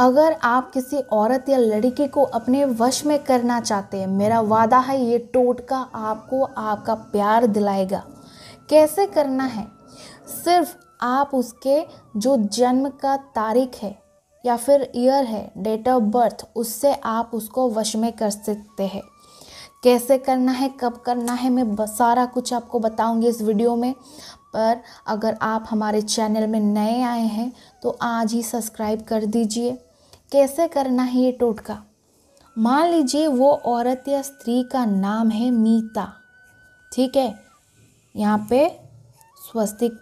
अगर आप किसी औरत या लड़की को अपने वश में करना चाहते हैं मेरा वादा है ये टोटका आपको आपका प्यार दिलाएगा कैसे करना है सिर्फ आप उसके जो जन्म का तारीख है या फिर ईयर है डेट ऑफ बर्थ उससे आप उसको वश में कर सकते हैं कैसे करना है कब करना है मैं सारा कुछ आपको बताऊंगी इस वीडियो में पर अगर आप हमारे चैनल में नए आए हैं तो आज ही सब्सक्राइब कर दीजिए कैसे करना है ये टोटका मान लीजिए वो औरत या स्त्री का नाम है मीता ठीक है यहाँ पे स्वस्तिक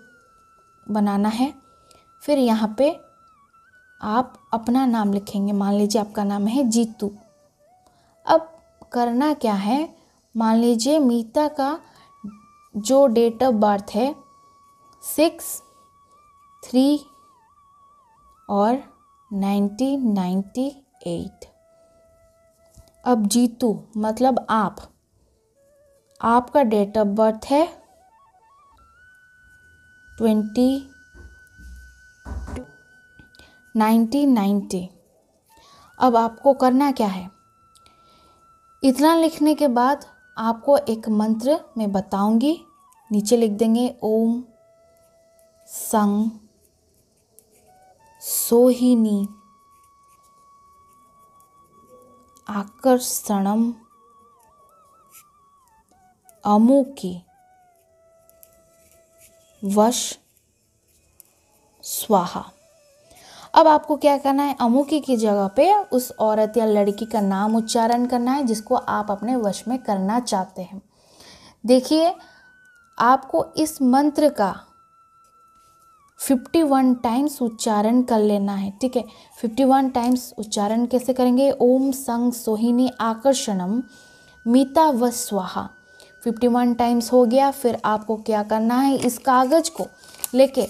बनाना है फिर यहाँ पे आप अपना नाम लिखेंगे मान लीजिए आपका नाम है जीतू अब करना क्या है मान लीजिए मीता का जो डेट ऑफ बर्थ है सिक्स थ्री और नाइन्टीन नाइन्टी एट अब जीतू मतलब आप आपका डेट ऑफ बर्थ है ट्वेंटी नाइन्टीन नाइन्टी अब आपको करना क्या है इतना लिखने के बाद आपको एक मंत्र मैं बताऊंगी नीचे लिख देंगे ओम संग सोहिनी आकर्षणम अमुकी वश स्वाहा अब आपको क्या करना है अमुकी की जगह पे उस औरत या लड़की का नाम उच्चारण करना है जिसको आप अपने वश में करना चाहते हैं देखिए आपको इस मंत्र का 51 टाइम्स उच्चारण कर लेना है ठीक है 51 टाइम्स उच्चारण कैसे करेंगे ओम संग सोहिनी आकर्षणम मीता व स्वाहा फिफ्टी टाइम्स हो गया फिर आपको क्या करना है इस कागज को लेके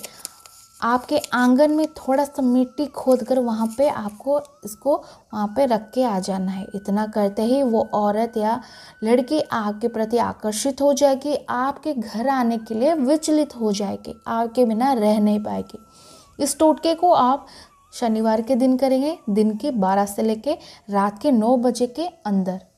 आपके आंगन में थोड़ा सा मिट्टी खोद कर वहाँ पर आपको इसको वहाँ पर रख के आ जाना है इतना करते ही वो औरत या लड़की आपके प्रति आकर्षित हो जाएगी आपके घर आने के लिए विचलित हो जाएगी आपके बिना रह नहीं पाएगी इस टोटके को आप शनिवार के दिन करेंगे दिन के 12 से लेके रात के 9 बजे के अंदर